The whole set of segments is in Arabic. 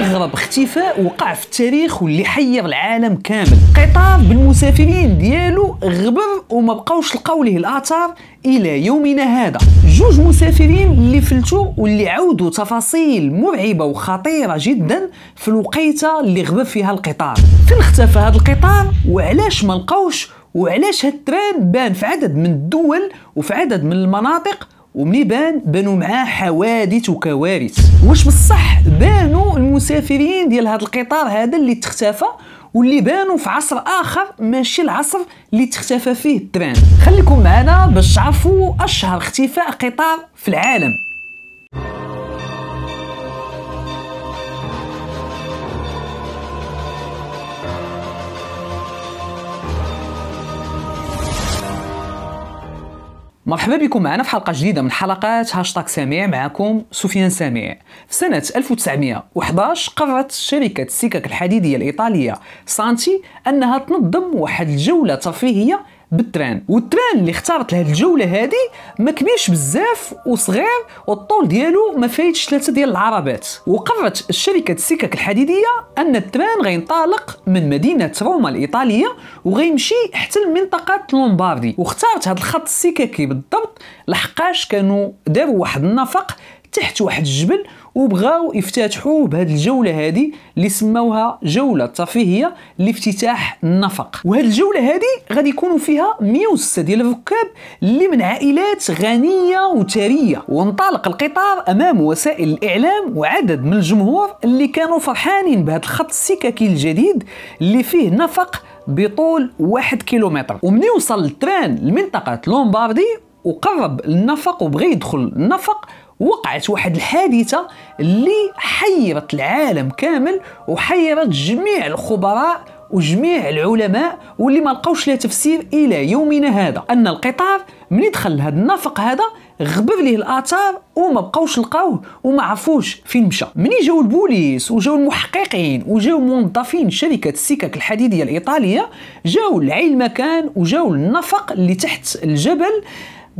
اغرب اختفاء وقع في التاريخ واللي حير العالم كامل قطار بالمسافرين ديالو غبر وما بقاوش لقاو ليه الاثار الى يومنا هذا جوج مسافرين اللي فلتوا واللي عودوا تفاصيل مرعبه وخطيره جدا في الوقيته اللي غبر فيها القطار فين اختفى هذا القطار وعلاش ما لقاوش وعلاش هالتران بان في عدد من الدول وفي عدد من المناطق ومني بان بانوا معاه حوادث وكوارث واش بصح بانوا المسافرين ديال هذا القطار هذا اللي تختفى واللي بانوا في عصر اخر ماشي العصر اللي تختفى فيه التران خليكم معنا باش تعرفوا اشهر اختفاء قطار في العالم مرحبا بكم معنا في حلقه جديده من حلقات هاشتاغ سامع معكم سفيان سامع في سنه 1911 قررت شركه السكك الحديديه الايطاليه سانتي انها تنظم واحد الجوله ترفيهيه بالتران والتران اللي اختارت لهاد الجوله هادي ما كبيرش بزاف وصغير والطول ديالو ما فايتش ثلاثه ديال العربات وقررت شركه السكك الحديديه ان التران غينطلق من مدينه روما الايطاليه وغيمشي حتى لمنطقه لومباردي واختارت هاد الخط السككي بالضبط لحقاش كانوا داروا واحد النفق تحت واحد الجبل وبغاو يفتتحوا بهذه الجوله هذه اللي سموها جوله ترفيهيه لافتتاح النفق وهذه الجوله هذه غادي يكونوا فيها 106 ديال الركاب اللي من عائلات غنيه وثريه وانطلق القطار امام وسائل الاعلام وعدد من الجمهور اللي كانوا فرحانين بهذا الخط السككي الجديد اللي فيه نفق بطول واحد كيلومتر ومن وصل التران لمنطقة لومباردي وقرب النفق وبغى يدخل النفق وقعت واحد الحادثه اللي حيرت العالم كامل وحيرت جميع الخبراء وجميع العلماء واللي ما لقاوش لها تفسير الى يومنا هذا ان القطار من دخل هذا النفق هذا غبر ليه الاثار وما بقاوش لقاوه وما عرفوش فين مشى من جاو البوليس وجاو المحققين وجاو موظفين شركه السكك الحديديه الايطاليه جاو لعين المكان وجاو للنفق اللي تحت الجبل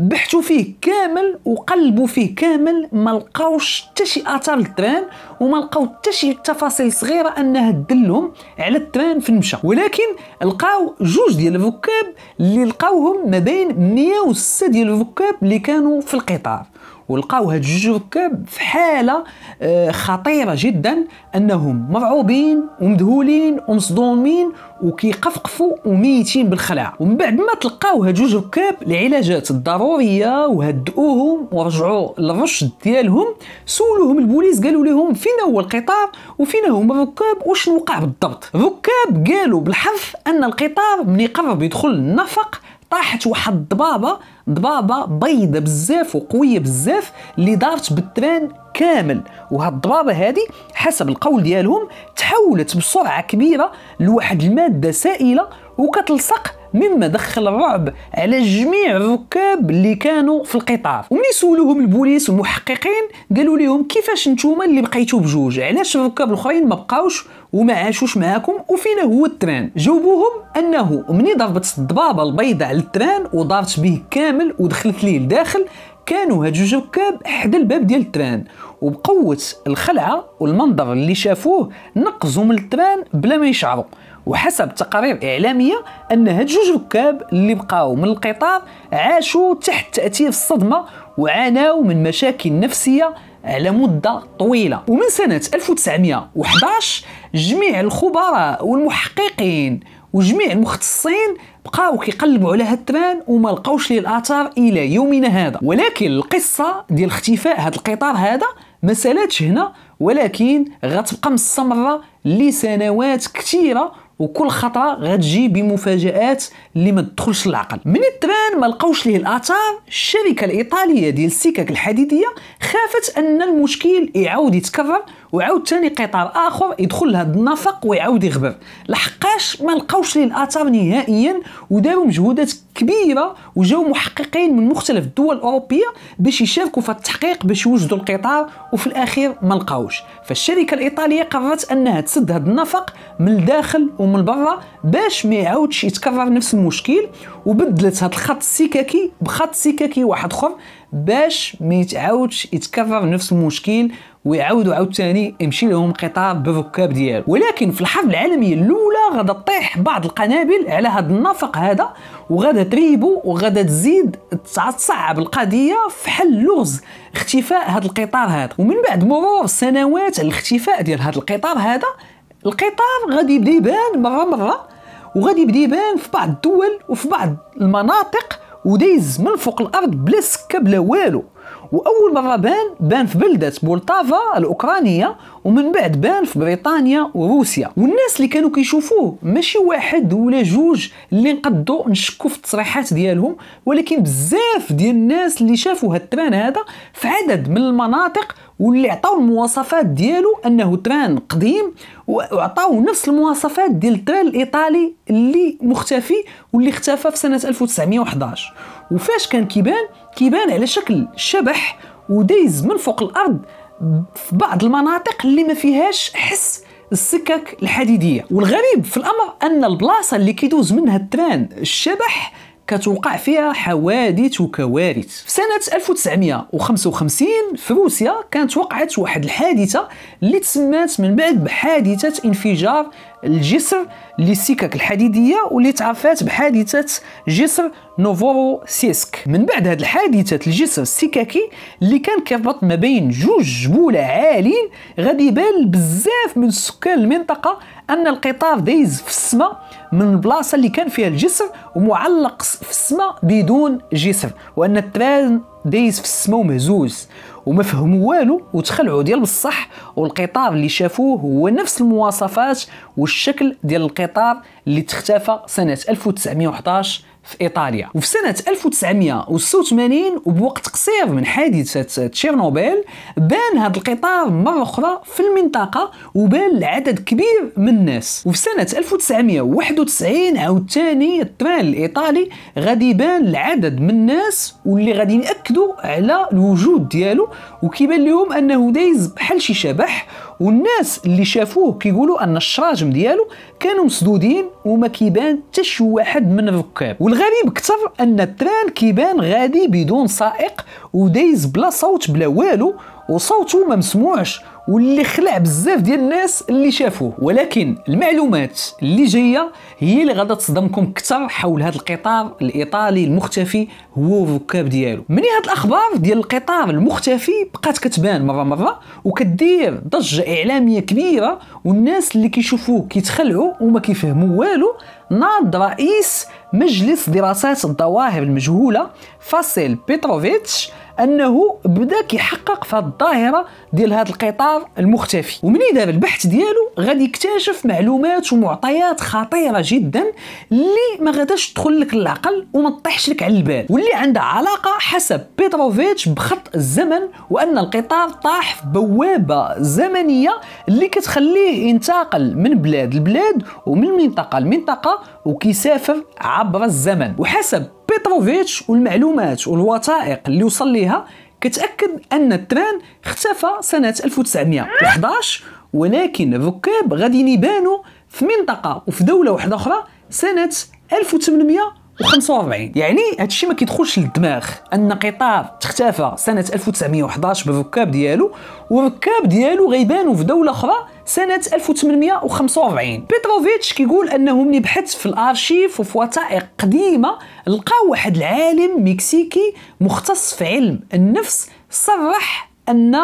بحثوا فيه كامل وقلبوا فيه كامل ما لقاوش حتى شي اثار للتران وما لقاو حتى شي تفاصيل صغيره انها تدلهم على التران في المشى ولكن لقاو جوج ديال الفكاب اللي لقاوهم ما بين 106 ديال الفكاب اللي كانوا في القطار ولقاو هاد جوج ركاب في حاله آه، خطيره جدا انهم مرعوبين ومذهولين ومصدومين وكيقفقفوا وميتين بالخلع ومن بعد ما تلقاو هاد جوج ركاب العلاجات الضروريه وهدؤوهم ورجعوا للرشد ديالهم سولوهم البوليس قالوا لهم فين هو القطار وفين هما الركاب وشنو وقع بالضبط الركاب قالوا بالحرف ان القطار ملي قرب يدخل النفق طاحت واحد الضبابه ضبابه بيضه بزاف وقويه بزاف اللي دارت بالتران كامل وهاد الضبابه هذه حسب القول ديالهم تحولت بسرعه كبيره لواحد الماده سائله وكتلصق مما دخل الرعب على جميع الركاب اللي كانوا في القطار وملي سولوهم البوليس والمحققين قالوا لهم كيفاش نتوما اللي بقيتوا بجوج علاش الركاب الاخرين ما بقاوش وما عاشوش معاكم وفينا هو التران جاوبوهم انه مني ضربت الضبابه البيضاء على التران ودارت به كامل ودخلت ليه لداخل كانوا هاد جوج ركاب حدا الباب ديال التران وبقوه الخلعه والمنظر اللي شافوه نقزوا من التران بلا ما يشعروا وحسب تقارير إعلامية أن هاد جوج ركاب اللي بقاو من القطار عاشوا تحت تأثير الصدمة وعاناو من مشاكل نفسية على مدة طويلة ومن سنة 1911 جميع الخبراء والمحققين وجميع المختصين بقاو كيقلبوا على هاد التران وما لقاوش ليه الاثار الى يومنا هذا ولكن القصه ديال اختفاء هاد القطار هذا ما سالاتش هنا ولكن غتبقى مستمره لسنوات كثيره وكل خطره غتجي بمفاجات اللي ما تدخلش العقل من التران ما لقاوش ليه الاثار الشركه الايطاليه ديال السكك الحديديه خافت ان المشكل يعاود يتكرر وعاود ثاني قطار اخر يدخل لهذا النفق ويعاود يغبر لحقاش ما لقاوش ليه الاثار نهائيا وداروا مجهودات كبيره وجاو محققين من مختلف الدول الاوروبيه باش يشاركوا في التحقيق باش يوجدوا القطار وفي الاخير ما لقاوش فالشركه الايطاليه قررت انها تسد هذا النفق من الداخل ومن من برا باش ما يعاودش يتكرر نفس المشكل وبدلت هذا الخط السككي بخط سككي واحد اخر باش ما يتعاودش يتكرر نفس المشكل ويعاودوا عاوتاني يمشي لهم قطار بالركاب ديالو ولكن في الحرب العالميه الاولى غدا طيح بعض القنابل على هذا النفق هذا وغدا تريبو وغدا تزيد تصعب القضيه في حل لغز اختفاء هذا القطار هذا ومن بعد مرور سنوات على الاختفاء ديال هذا القطار هذا القطار غادي يبدا يبان مره مره وغادي يبدا يبان في بعض الدول وفي بعض المناطق ودايز من فوق الارض بلا سكه بلا والو واول مره بان بان في بلده بولطافا الاوكرانيه ومن بعد بان في بريطانيا وروسيا والناس اللي كانوا كيشوفوه ماشي واحد ولا جوج اللي نقدو نشكوا في التصريحات ديالهم ولكن بزاف ديال الناس اللي شافوا هاد التران هذا في عدد من المناطق واللي عطاو المواصفات ديالو انه تران قديم وعطاو نفس المواصفات ديال التران الايطالي اللي مختفي واللي اختفى في سنه 1911 وفاش كان كيبان كيبان على شكل شبح ودايز من فوق الارض في بعض المناطق اللي ما فيهاش حس السكك الحديديه والغريب في الامر ان البلاصه اللي كيدوز منها التران الشبح كتوقع فيها حوادث وكوارث في سنة 1955 في روسيا كانت وقعت واحد الحادثة اللي تسمات من بعد بحادثة انفجار الجسر للسكك الحديديه واللي تعرفات بحادثه جسر نوفورو سيسك من بعد هذه الحادثه الجسر السككي اللي كان كيربط ما بين جوج جبوله عاليين غادي يبان بزاف من سكان المنطقه ان القطار دايز في السماء من البلاصه اللي كان فيها الجسر ومعلق في السماء بدون جسر وان التران دايز في السماء ومهزوز وما فهموا والو وتخلعوا ديال بصح والقطار اللي شافوه هو نفس المواصفات والشكل ديال القطار اللي تختفى سنة 1911 في ايطاليا وفي سنه 1986 وبوقت قصير من حادثه تشيرنوبيل بان هذا القطار مره اخرى في المنطقه وبان لعدد كبير من الناس وفي سنه 1991 عاوتاني التران الايطالي غادي يبان لعدد من الناس واللي غادي ياكدوا على الوجود ديالو وكيبان لهم انه دايز بحال شي شبح والناس اللي شافوه كيقولوا ان الشراجم ديالو كانوا مسدودين وما كيبان حتى شي واحد من الركاب والغريب اكثر ان التران كيبان غادي بدون سائق ودايز بلا صوت بلا والو وصوته ما مسموعش واللي خلع بزاف ديال الناس اللي شافوه ولكن المعلومات اللي جايه هي اللي غادا تصدمكم اكثر حول هذا القطار الايطالي المختفي هو الركاب ديالو من هاد الاخبار ديال القطار المختفي بقات كتبان مره مره وكدير ضجه اعلاميه كبيره والناس اللي كيشوفوه كيتخلعوا وما كيفهموا والو ناض رئيس مجلس دراسات الظواهر المجهوله فاسيل بيتروفيتش انه بدا كيحقق في الظاهره ديال هذا القطار المختفي ومن دار البحث ديالو غادي يكتشف معلومات ومعطيات خطيره جدا اللي ما غاداش تدخل لك للعقل وما تطيحش لك على البال واللي عندها علاقه حسب بيتروفيتش بخط الزمن وان القطار طاح في بوابه زمنيه اللي كتخليه ينتقل من بلاد لبلاد ومن منطقه لمنطقه وكيسافر عبر الزمن وحسب بيتروفيتش والمعلومات والوثائق اللي وصل ليها كتاكد ان التران اختفى سنه 1911 ولكن الركاب غادي يبانوا في منطقه وفي دوله واحده اخرى سنه 1800 و45 يعني هادشي ما كيدخلش للدماغ ان قطار تختفى سنه 1911 بالركاب ديالو والركاب ديالو غيبانوا في دوله اخرى سنه 1845 بيتروفيتش كيقول انه ملي بحث في الارشيف وفي وثائق قديمه لقى واحد العالم مكسيكي مختص في علم النفس صرح ان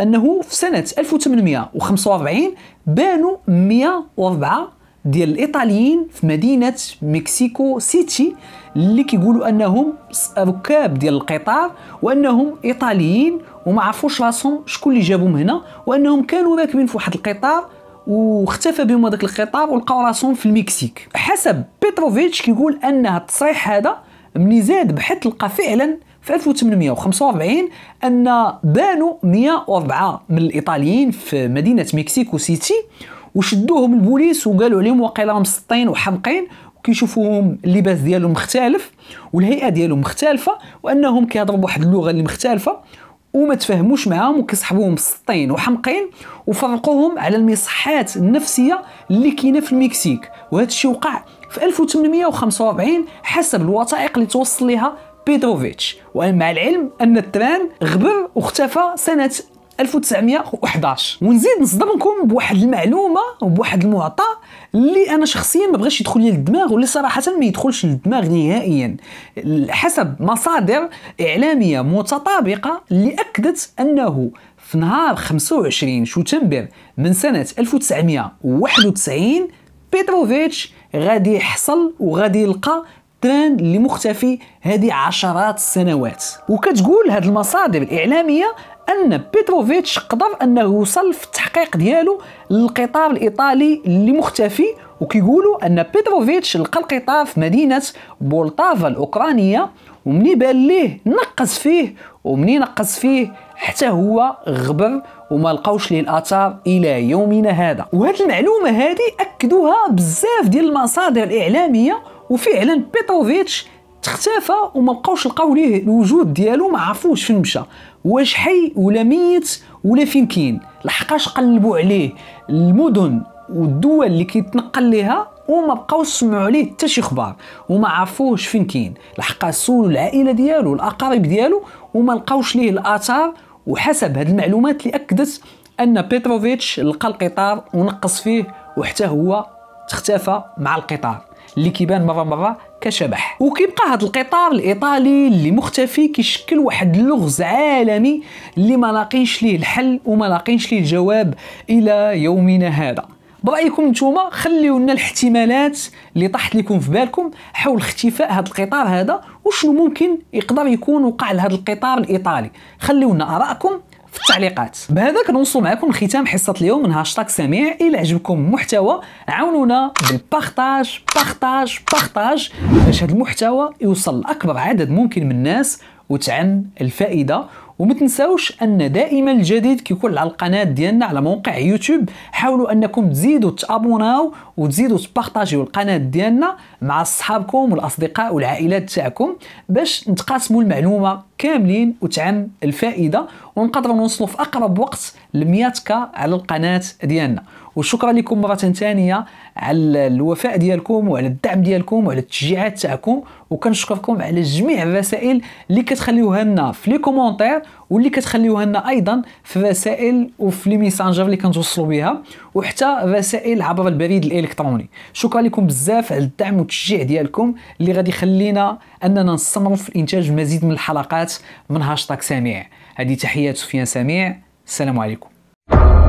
انه في سنه 1845 بانوا 104 ديال الايطاليين في مدينه مكسيكو سيتي اللي كيقولوا انهم ركاب ديال القطار وانهم ايطاليين وما عرفوش راسهم شكون اللي جابهم هنا وانهم كانوا راكبين في واحد القطار واختفى بهم هذاك القطار ولقاو راسهم في المكسيك حسب بيتروفيتش كيقول ان التصريح هذا ملي زاد بحث لقى فعلا في 1845 ان بانوا 104 من الايطاليين في مدينه مكسيكو سيتي وشدوهم البوليس وقالوا عليهم واقيلا مسطين وحمقين وكيشوفوهم اللباس ديالهم مختلف والهيئه ديالهم مختلفه وانهم كيهضروا بواحد اللغه اللي مختلفه وما تفهموش معاهم وكيصحبوهم مسطين وحمقين وفرقوهم على المصحات النفسيه اللي كاينه في المكسيك وهذا الشيء وقع في 1845 حسب الوثائق اللي توصل لها بيدروفيتش ومع العلم ان التران غبر واختفى سنه 1911 ونزيد نصدمكم بواحد المعلومه وبواحد المعطى اللي انا شخصيا ما بغاش يدخل لي للدماغ واللي صراحه ما يدخلش للدماغ نهائيا حسب مصادر اعلاميه متطابقه اللي اكدت انه في نهار 25 شتنبر من سنه 1991 بيتروفيتش غادي يحصل وغادي يلقى ترند اللي مختفي هذه عشرات السنوات وكتقول هذه المصادر الاعلاميه ان بيتروفيتش قدر انه يوصل في التحقيق ديالو للقطار الايطالي اللي مختفي وكيقولوا ان بيتروفيتش لقى القطار في مدينه بولتافا الاوكرانيه ومني بان ليه نقص فيه ومني نقص فيه حتى هو غبر وما لقاوش ليه الاثار الى يومنا هذا وهاد المعلومه هذه اكدوها بزاف ديال المصادر الاعلاميه وفعلا بيتروفيتش اختفى وما بقاوش لقاو ليه الوجود ديالو ما عرفوش فين مشى واش حي ولا ميت ولا فين كاين لحقاش قلبوا عليه المدن والدول اللي كيتنقل ليها وما بقاو سمعوا عليه حتى شي اخبار وما عرفوش فين كاين لحقا سولوا العائله ديالو الاقارب ديالو وما لقاوش ليه الاثار وحسب هاد المعلومات اللي اكدت ان بيتروفيتش لقى القطار ونقص فيه وحتى هو تختفى مع القطار اللي كيبان مره مره كشبح وكيبقى هذا القطار الايطالي اللي مختفي كيشكل واحد اللغز عالمي اللي ما لاقينش ليه الحل وما لاقينش ليه الجواب الى يومنا هذا برايكم نتوما خليو لنا الاحتمالات اللي طاحت لكم في بالكم حول اختفاء هذا القطار هذا وشنو ممكن يقدر يكون وقع لهذا القطار الايطالي خليو لنا ارائكم في التعليقات بهذا كنوصل معكم لختام حصه اليوم من هاشتاغ سميع الى عجبكم المحتوى عاونونا بالبارطاج بارطاج بارطاج باش هذا المحتوى يوصل لاكبر عدد ممكن من الناس وتعم الفائده وما تنساوش ان دائما الجديد كيكون على القناه ديالنا على موقع يوتيوب حاولوا انكم تزيدوا تابوناو وتزيدوا تبارطاجيو القناه ديالنا مع صحابكم والاصدقاء والعائلات تاعكم باش نتقاسموا المعلومه كاملين وتعم الفائده ونقدروا نوصلوا في اقرب وقت ل 100 على القناه ديالنا وشكرا لكم مره ثانيه على الوفاء ديالكم وعلى الدعم ديالكم وعلى التشجيعات تاعكم وكنشكركم على جميع الرسائل اللي كتخليوها لنا في لي كومونتير واللي كتخليوها لنا ايضا في الرسائل وفي لي ميسانجر اللي كنتوصلوا بها وحتى رسائل عبر البريد الالكتروني شكرا لكم بزاف على الدعم والتشجيع ديالكم اللي غادي يخلينا اننا نستمروا في انتاج مزيد من الحلقات من هاشتاغ سميع هذه تحيات سفيان سميع السلام عليكم